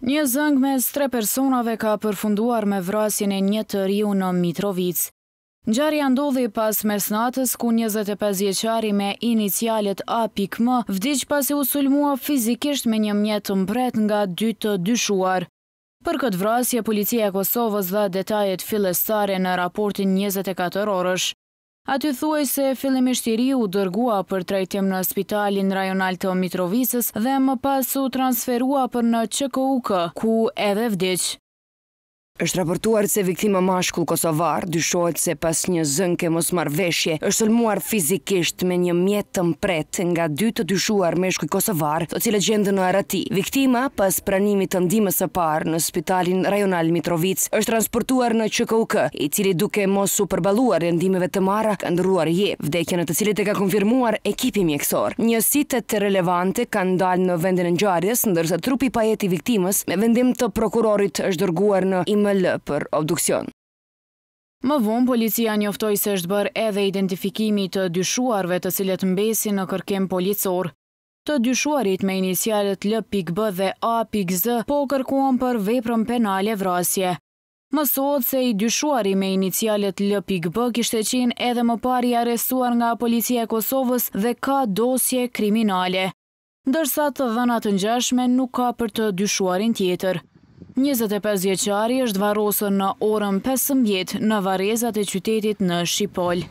Një zëng me stre personave ka përfunduar me vrasjen e një të riu në Mitrovic. Në ndodhi andodhi pas mesnatës ku 25 jeqari me inicialet A.M. vdic pas u usulmua fizikisht me një mjetë të mbret nga dy të dyshuar. Për këtë vrasje, policia Kosovës dhe detajet filestare në raportin 24 orësh. Aty thuaj se fillimisht i shtiri u dërgua për trajtim në spitalin rajonal të Mitrovicës dhe më pasu transferua për në QKUK, ku edhe vdicë është raportuar se viktima mashkull kosovar dyshojt se pas një zënke mos marveshje është sëlmuar fizikisht me një mjetë të mpret nga dy të dyshuar me shkuj kosovar të cilë gjendë në arati. Viktima pas pranimit të ndimës e parë në spitalin rajonal Mitrovic është transportuar në QKUK i cili duke mos u përbaluar e të mara ka ndruar je vdekja në të cilit e ka konfirmuar ekipi mjekësor. Një sitet të relevante ka ndalë në vendin në gjarjes ndërsa trupi pajeti viktimës me vendim të prokurorit ë lë për obduksion. Më vonë, policia njoftoj se është bërë edhe identifikimi të dyshuarve të cilët mbesi në kërkem policor. Të dyshuarit me inicialet L.B dhe A.Z po kërkuon për veprën penale vrasje. Më sot, se i dyshuari me inicialet L.B kishte qenë edhe më pari arestuar nga policia e Kosovës dhe ka dosje kriminale. Ndërsa të dhënat në gjashme nuk ka për të dyshuarin tjetër. 25 vjeqari është varosën në orën 15 në varezat e qytetit në Shqipoll.